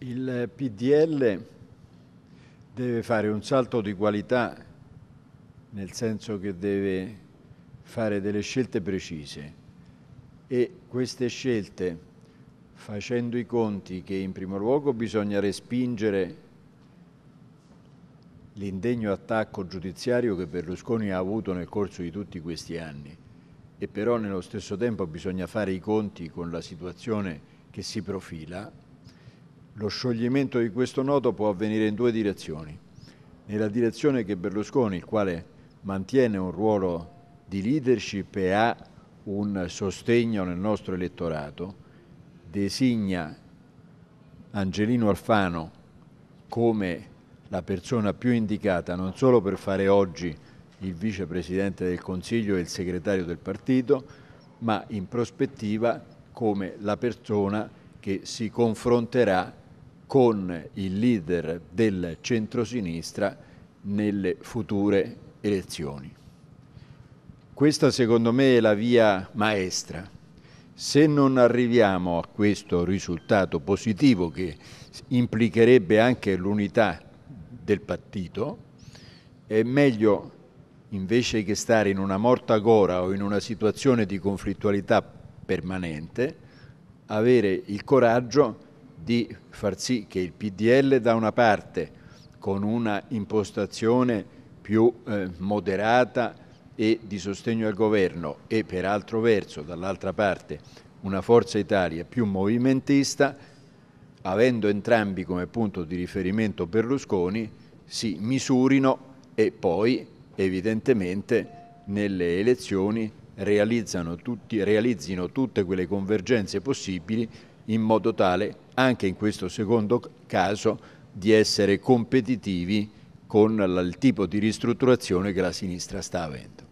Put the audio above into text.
Il PDL deve fare un salto di qualità, nel senso che deve fare delle scelte precise e queste scelte, facendo i conti che in primo luogo bisogna respingere l'indegno attacco giudiziario che Berlusconi ha avuto nel corso di tutti questi anni e però nello stesso tempo bisogna fare i conti con la situazione che si profila lo scioglimento di questo nodo può avvenire in due direzioni. Nella direzione che Berlusconi, il quale mantiene un ruolo di leadership e ha un sostegno nel nostro elettorato, designa Angelino Alfano come la persona più indicata non solo per fare oggi il vicepresidente del Consiglio e il segretario del partito, ma in prospettiva come la persona che si confronterà con il leader del centrosinistra nelle future elezioni. Questa secondo me è la via maestra. Se non arriviamo a questo risultato positivo che implicherebbe anche l'unità del partito, è meglio invece che stare in una morta gora o in una situazione di conflittualità permanente, avere il coraggio di far sì che il PDL da una parte con una impostazione più eh, moderata e di sostegno al governo e per altro verso dall'altra parte una Forza Italia più movimentista, avendo entrambi come punto di riferimento Berlusconi, si misurino e poi evidentemente nelle elezioni tutti, realizzino tutte quelle convergenze possibili in modo tale, anche in questo secondo caso, di essere competitivi con il tipo di ristrutturazione che la sinistra sta avendo.